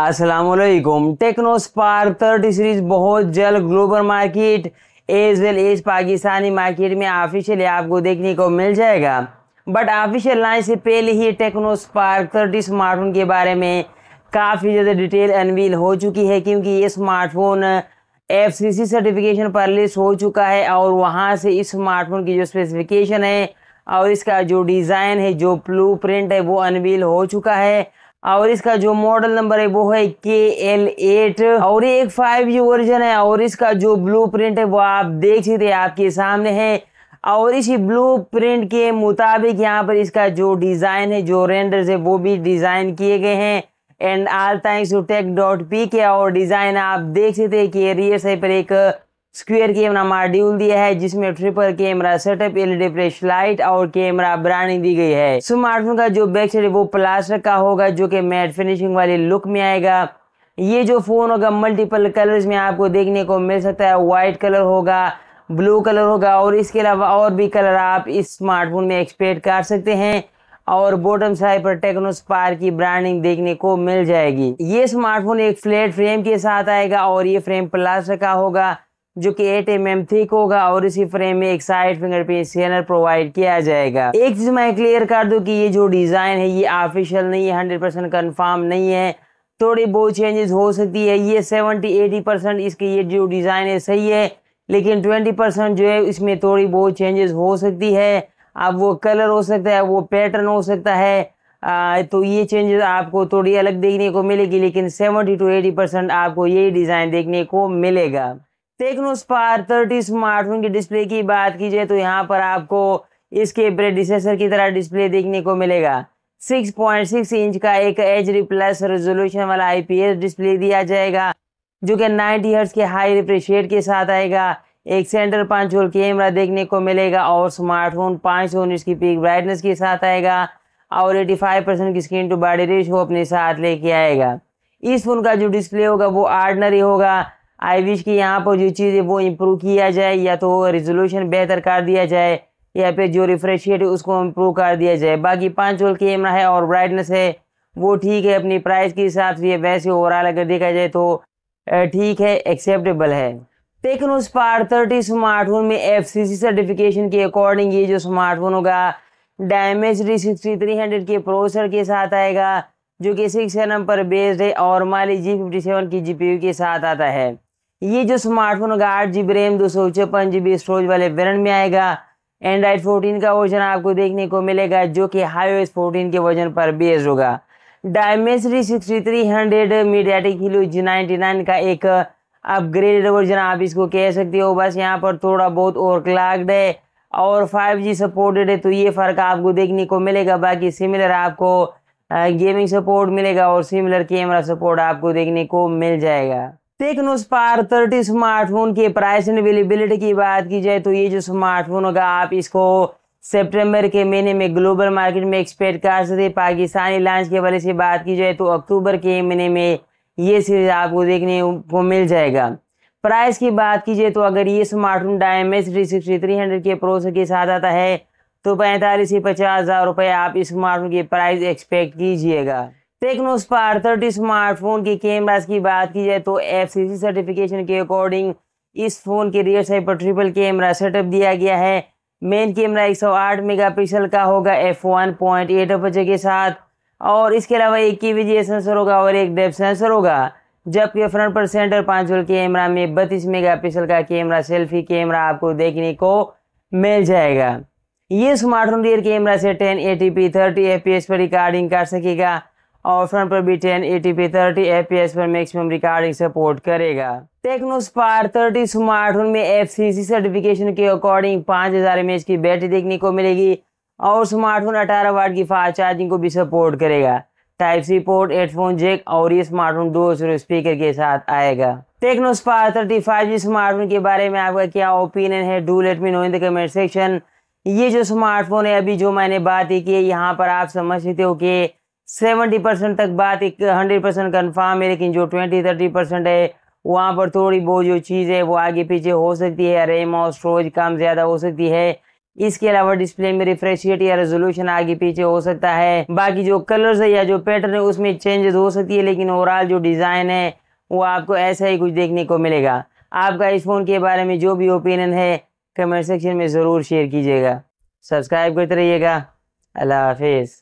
Aslam Tecno Spark thirty series बहुत जल्द global market as well as Pakistani market में officially आपको देखने को मिल जाएगा बट ऑफिशियल लाइन से पहले ही टेक्नो स्पार्क थर्टी स्मार्टफोन के बारे में काफ़ी ज़्यादा डिटेल अनवील हो चुकी है क्योंकि ये स्मार्टफोन एफ सर्टिफिकेशन पर लिस्ट हो चुका है और वहाँ से इस स्मार्टफोन की जो स्पेसिफिकेशन है और इसका जो डिज़ाइन है जो ब्लू प्रिंट है वो अनवील हो चुका है और इसका जो मॉडल नंबर है वो है के एल एट और ये एक फाइव जी वर्जन है और इसका जो ब्लू प्रिंट है वो आप देख सकते हैं आपके सामने है और इसी ब्लू प्रिंट के मुताबिक यहाँ पर इसका जो डिज़ाइन है जो रेंडर्स है वो भी डिज़ाइन किए गए हैं and all times tech dot P K और डिज़ाइन आप देख सकते हैं कि रियर साइड पर एक स्क्वेयर कैमरा मॉड्यूल दिया है जिसमें triple camera setup LED flash light और कैमरा ब्रांडिंग दी गई है स्मार्टफोन का जो बैक साइड है वो प्लास्टिक का होगा जो कि मैट फिनिशिंग वाले लुक में आएगा ये जो फ़ोन होगा मल्टीपल कलर्स में आपको देखने को मिल सकता है व्हाइट कलर होगा ब्लू कलर होगा और इसके अलावा और भी कलर आप इस स्मार्टफोन में एक्सपेक्ट कर सकते हैं और बॉटम साइड पर टेक्नो स्पार की ब्रांडिंग देखने को मिल जाएगी ये स्मार्टफोन एक फ्लैट फ्रेम के साथ आएगा और ये फ्रेम प्लास्टिक का होगा जो कि 8 एम एम थिक होगा और इसी फ्रेम में एक साइड फिंगरप्रिंट स्कैनर प्रोवाइड किया जाएगा एक चीज मैं क्लियर कर दूं कि ये जो डिजाइन है ये ऑफिशियल नहीं है हंड्रेड परसेंट कन्फर्म नहीं है थोड़ी बहुत चेंजेस हो सकती है ये सेवेंटी एटी परसेंट इसकी ये जो डिज़ाइन है सही है लेकिन ट्वेंटी परसेंट जो है इसमें थोड़ी बहुत चेंजेस हो सकती है अब वो कलर हो सकता है वो पैटर्न हो सकता है आ, तो ये चेंजेस आपको थोड़ी अलग देखने को मिलेगी लेकिन सेवेंटी टू एटी परसेंट आपको यही डिज़ाइन देखने को मिलेगा टेक्नो स्पार थर्टी स्मार्टफोन की डिस्प्ले की बात की जाए तो यहाँ पर आपको इसके प्रेडिसेसर की तरह डिस्प्ले देखने को मिलेगा 6.6 इंच का एक एच डी प्लस रेजोल्यूशन वाला आईपीएस डिस्प्ले दिया जाएगा जो कि 90 हर्ट्ज के हाई रिफ्रेश रेट के साथ आएगा एक सेंटर पांच होल कैमरा देखने को मिलेगा और स्मार्टफोन पाँच सौ उन्नीस की पीक ब्राइटनेस के साथ आएगा और 85 परसेंट की स्क्रीन टू बॉडी रेशो अपने साथ लेके आएगा इस फ़ोन का जो डिस्प्ले होगा वो आर्डनरी होगा आई विश कि यहाँ पर जो चीज़ है वो इम्प्रूव किया जाए या तो रिजोल्यूशन बेहतर कर दिया जाए या फिर जो रिफ्रेश है उसको इम्प्रूव कर दिया जाए बाकी पाँच वोल्ट कैमरा है और ब्राइटनेस है वो ठीक है अपनी प्राइस के हिसाब से वैसे ओवरऑल अगर देखा जाए तो ठीक है एक्सेप्टेबल है टेक्नो स्पार थर्टी स्मार्टफोन में एफ सर्टिफिकेशन के अकॉर्डिंग ये जो स्मार्टफोन होगा डी सिक्सटी थ्री हंड्रेड के प्रोसेसर के साथ आएगा जो कि सिक्स एन पर बेस्ड है और माली जी फिफ्टी सेवन की जी के साथ आता है ये जो स्मार्टफोन होगा आठ जी बी रैम दो सौ छप्पन जी बी स्टोरेज वाले वेरियंट में आएगा एंड्रॉइड 14 का वर्जन आपको देखने को मिलेगा जो कि हाई फोर्टीन के वर्जन पर बेस्ड होगा Dimensity sixty three hundred MediaTek Helio G nine का एक अपग्रेडेड वर्जन आप इसको कह सकते हो बस यहाँ पर थोड़ा बहुत ओवर क्लाक्ड है और 5G सपोर्टेड है तो ये फ़र्क आपको देखने को मिलेगा बाकी सिमिलर आपको गेमिंग सपोर्ट मिलेगा और सिमिलर कैमरा सपोर्ट आपको देखने को मिल जाएगा टेक्नो पार थर्टी स्मार्टफोन के प्राइस एंड अवेलेबिलिटी की बात की जाए तो ये जो स्मार्टफोन होगा आप इसको सितंबर के महीने में ग्लोबल मार्केट में एक्सपेक्ट कर सकते पाकिस्तानी लॉन्च के वाले से बात की जाए तो अक्टूबर के महीने में ये सीरीज आपको देखने को मिल जाएगा प्राइस की बात की जाए तो अगर ये स्मार्टफोन डायम थ्री सिक्सटी थ्री हंड्रेड के प्रोस के साथ आता है तो पैंतालीस से पचास हज़ार रुपये आप इस स्मार्टफोन की प्राइस एक्सपेक्ट कीजिएगा टेक्नो स्पार थर्टी स्मार्टफोन के कैमराज की बात की जाए तो एफ सर्टिफिकेशन के अकॉर्डिंग इस फ़ोन के रियर साइड पर ट्रिपल कैमरा सेटअप दिया गया है मेन कैमरा 108 मेगापिक्सल का होगा एफ वन पॉइंट एट के साथ और इसके अलावा एक की वी सेंसर होगा और एक डेप सेंसर होगा जबकि फ्रंट पर सेंटर पांचवल कैमरा में बत्तीस पिक्सल का कैमरा सेल्फी कैमरा आपको देखने को मिल जाएगा ये स्मार्टफोन रियर कैमरा से 1080p 30 fps पर रिकॉर्डिंग कर सकेगा और पर B ten A T P thirty F P S पर मैक्सिमम रिकॉर्डिंग सपोर्ट करेगा टेक्नो स्पार थर्टी स्मार्टफोन में एफ सी सी सर्टिफिकेशन के अकॉर्डिंग पाँच हज़ार एम एच की बैटरी देखने को मिलेगी और स्मार्टफोन अठारह वाट की फास्ट चार्जिंग को भी सपोर्ट करेगा type C port headphone jack और ये स्मार्टफोन दो सौ स्पीकर के साथ आएगा Tecno Spark thirty five G smartphone के बारे में आपका क्या ओपिनियन है do let me know in the comment section ये जो स्मार्टफोन है अभी जो मैंने बात की है यहाँ पर आप समझ सकते हो कि सेवेंटी परसेंट तक बात एक हंड्रेड परसेंट कन्फर्म है लेकिन जो ट्वेंटी थर्टी परसेंट है वहाँ पर थोड़ी बहुत जो चीज़ है वो आगे पीछे हो सकती है रेम और स्टोरेज कम ज़्यादा हो सकती है इसके अलावा डिस्प्ले में रिफ्रेश रेट या रेजोल्यूशन आगे पीछे हो सकता है बाकी जो कलर्स है या जो पैटर्न है उसमें चेंजेस हो सकती है लेकिन ओवरऑल जो डिज़ाइन है वो आपको ऐसा ही कुछ देखने को मिलेगा आपका इस फ़ोन के बारे में जो भी ओपिनियन है कमेंट सेक्शन में ज़रूर शेयर कीजिएगा सब्सक्राइब करते रहिएगा अल्लाह हाफिज़